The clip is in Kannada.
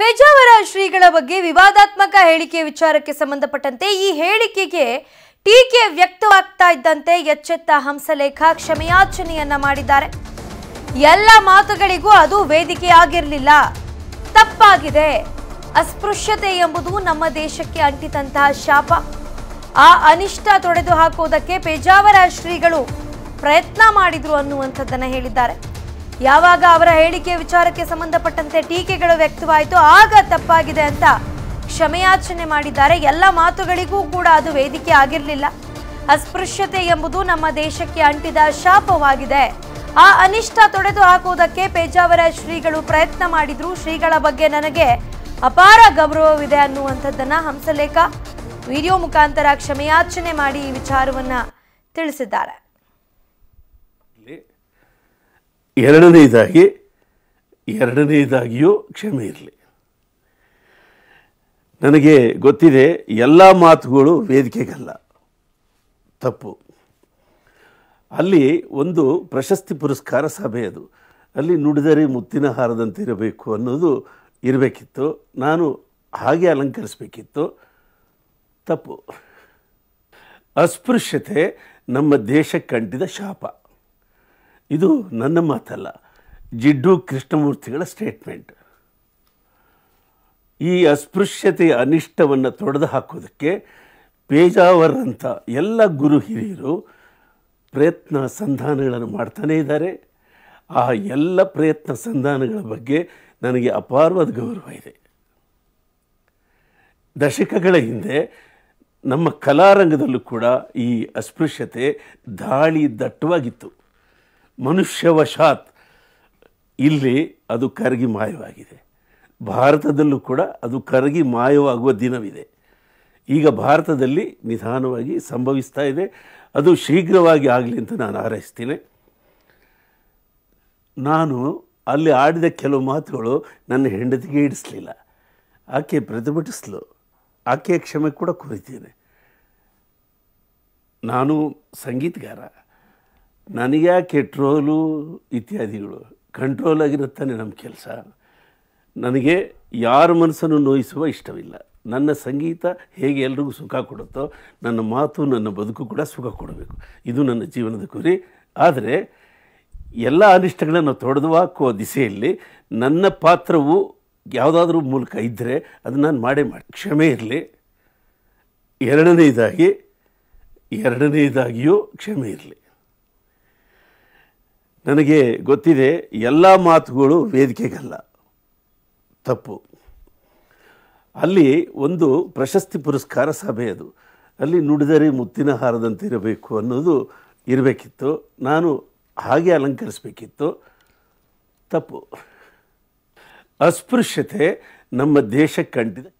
ಪೇಜಾವರ ಶ್ರೀಗಳ ಬಗ್ಗೆ ವಿವಾದಾತ್ಮಕ ಹೇಳಿಕೆ ವಿಚಾರಕ್ಕೆ ಸಂಬಂಧಪಟ್ಟಂತೆ ಈ ಹೇಳಿಕೆಗೆ ಟೀಕೆ ವ್ಯಕ್ತವಾಗ್ತಾ ಇದ್ದಂತೆ ಎಚ್ಚೆತ್ತ ಹಂಸಲೇಖ ಕ್ಷಮೆಯಾಚನೆಯನ್ನ ಮಾಡಿದ್ದಾರೆ ಎಲ್ಲ ಮಾತುಗಳಿಗೂ ಅದು ವೇದಿಕೆಯಾಗಿರಲಿಲ್ಲ ತಪ್ಪಾಗಿದೆ ಅಸ್ಪೃಶ್ಯತೆ ಎಂಬುದು ನಮ್ಮ ದೇಶಕ್ಕೆ ಅಂಟಿದಂತಹ ಶಾಪ ಆ ಅನಿಷ್ಟ ತೊಡೆದು ಹಾಕುವುದಕ್ಕೆ ಪೇಜಾವರ ಶ್ರೀಗಳು ಪ್ರಯತ್ನ ಮಾಡಿದ್ರು ಅನ್ನುವಂಥದ್ದನ್ನು ಹೇಳಿದ್ದಾರೆ ಯಾವಾಗ ಅವರ ಹೇಳಿಕೆ ವಿಚಾರಕ್ಕೆ ಸಂಬಂಧಪಟ್ಟಂತೆ ಟೀಕೆಗಳು ವ್ಯಕ್ತವಾಯಿತು ಆಗ ತಪ್ಪಾಗಿದೆ ಅಂತ ಕ್ಷಮೆಯಾಚನೆ ಮಾಡಿದ್ದಾರೆ ಎಲ್ಲ ಮಾತುಗಳಿಗೂ ಕೂಡ ಅದು ವೇದಿಕೆ ಆಗಿರಲಿಲ್ಲ ಅಸ್ಪೃಶ್ಯತೆ ಎಂಬುದು ನಮ್ಮ ದೇಶಕ್ಕೆ ಅಂಟಿದ ಶಾಪವಾಗಿದೆ ಆ ಅನಿಷ್ಟ ತೊಡೆದು ಹಾಕುವುದಕ್ಕೆ ಪೇಜಾವರ ಶ್ರೀಗಳು ಪ್ರಯತ್ನ ಮಾಡಿದ್ರು ಶ್ರೀಗಳ ಬಗ್ಗೆ ನನಗೆ ಅಪಾರ ಗೌರವವಿದೆ ಅನ್ನುವಂಥದ್ದನ್ನ ಹಂಸಲೇಖ ವಿಡಿಯೋ ಮುಖಾಂತರ ಕ್ಷಮೆಯಾಚನೆ ಮಾಡಿ ಈ ವಿಚಾರವನ್ನ ತಿಳಿಸಿದ್ದಾರೆ ಎರಡನೇದಾಗಿ ಎರಡನೇದಾಗಿಯೂ ಕ್ಷಮೆ ಇರಲಿ ನನಗೆ ಗೊತ್ತಿದೆ ಎಲ್ಲ ಮಾತುಗಳು ವೇದಿಕೆಗಲ್ಲ ತಪ್ಪು ಅಲ್ಲಿ ಒಂದು ಪ್ರಶಸ್ತಿ ಪುರಸ್ಕಾರ ಸಭೆ ಅದು ಅಲ್ಲಿ ನುಡಿದರೆ ಮುತ್ತಿನ ಇರಬೇಕು ಅನ್ನೋದು ಇರಬೇಕಿತ್ತು ನಾನು ಹಾಗೆ ಅಲಂಕರಿಸಬೇಕಿತ್ತು ತಪ್ಪು ಅಸ್ಪೃಶ್ಯತೆ ನಮ್ಮ ದೇಶಕ್ಕಂಟಿದ ಶಾಪ ಇದು ನನ್ನ ಮಾತಲ್ಲ ಜಿಡ್ಡು ಕೃಷ್ಣಮೂರ್ತಿಗಳ ಸ್ಟೇಟ್ಮೆಂಟ್ ಈ ಅಸ್ಪೃಶ್ಯತೆಯ ಅನಿಷ್ಟವನ್ನು ತೊಡೆದು ಹಾಕೋದಕ್ಕೆ ಪೇಜಾವರ್ರಂಥ ಎಲ್ಲ ಗುರು ಹಿರಿಯರು ಪ್ರಯತ್ನ ಸಂಧಾನಗಳನ್ನು ಮಾಡ್ತಾನೇ ಇದ್ದಾರೆ ಆ ಎಲ್ಲ ಪ್ರಯತ್ನ ಸಂಧಾನಗಳ ಬಗ್ಗೆ ನನಗೆ ಅಪಾರವಾದ ಗೌರವ ಇದೆ ದಶಕಗಳ ಹಿಂದೆ ನಮ್ಮ ಕಲಾರಂಗದಲ್ಲೂ ಕೂಡ ಈ ಅಸ್ಪೃಶ್ಯತೆ ದಾಳಿ ದಟ್ಟವಾಗಿತ್ತು ಮನುಷ್ಯವಶಾತ್ ಇಲ್ಲಿ ಅದು ಕರಗಿ ಮಾಯವಾಗಿದೆ ಭಾರತದಲ್ಲೂ ಕೂಡ ಅದು ಕರಗಿ ಮಾಯವಾಗುವ ದಿನವಿದೆ ಈಗ ಭಾರತದಲ್ಲಿ ನಿಧಾನವಾಗಿ ಸಂಭವಿಸ್ತಾ ಇದೆ ಅದು ಶೀಘ್ರವಾಗಿ ಆಗಲಿ ಅಂತ ನಾನು ಹಾರೈಸ್ತೀನಿ ನಾನು ಅಲ್ಲಿ ಆಡಿದ ಕೆಲವು ಮಾತುಗಳು ನನ್ನ ಹೆಂಡತಿಗೆ ಇಡಿಸಲಿಲ್ಲ ಆಕೆ ಪ್ರತಿಭಟಿಸಲು ಆಕೆಯ ಕ್ಷಮೆ ಕೂಡ ಕುರಿತೇನೆ ನಾನು ಸಂಗೀತಗಾರ ನನಗ್ಯಾಕೆ ಟ್ರೋಲು ಇತ್ಯಾದಿಗಳು ಕಂಟ್ರೋಲ್ ಆಗಿರುತ್ತಾನೆ ನಮ್ಮ ಕೆಲಸ ನನಗೆ ಯಾರ ಮನಸ್ಸನ್ನು ನೋಯಿಸುವ ಇಷ್ಟವಿಲ್ಲ ನನ್ನ ಸಂಗೀತ ಹೇಗೆ ಎಲ್ರಿಗೂ ಸುಖ ಕೊಡುತ್ತೋ ನನ್ನ ಮಾತು ನನ್ನ ಬದುಕು ಕೂಡ ಸುಖ ಕೊಡಬೇಕು ಇದು ನನ್ನ ಜೀವನದ ಗುರಿ ಆದರೆ ಎಲ್ಲ ಅನಿಷ್ಟಗಳನ್ನು ತೊಡೆದು ಹಾಕುವ ದಿಸೆಯಲ್ಲಿ ನನ್ನ ಪಾತ್ರವು ಯಾವುದಾದ್ರೂ ಮೂಲಕ ಇದ್ದರೆ ಅದು ನಾನು ಮಾಡೇ ಮಾಡಿ ಕ್ಷಮೆ ಇರಲಿ ಎರಡನೇದಾಗಿ ಎರಡನೇದಾಗಿಯೂ ಕ್ಷಮೆ ಇರಲಿ ನನಗೆ ಗೊತ್ತಿದೆ ಎಲ್ಲ ಮಾತುಗಳು ವೇದಿಕೆಗಲ್ಲ ತಪ್ಪು ಅಲ್ಲಿ ಒಂದು ಪ್ರಶಸ್ತಿ ಪುರಸ್ಕಾರ ಸಭೆ ಅದು ಅಲ್ಲಿ ನುಡಿದರೆ ಮುತ್ತಿನ ಇರಬೇಕು ಅನ್ನೋದು ಇರಬೇಕಿತ್ತು ನಾನು ಹಾಗೆ ಅಲಂಕರಿಸಬೇಕಿತ್ತು ತಪ್ಪು ಅಸ್ಪೃಶ್ಯತೆ ನಮ್ಮ ದೇಶಕ್ಕೆ ಕಂಟಿದೆ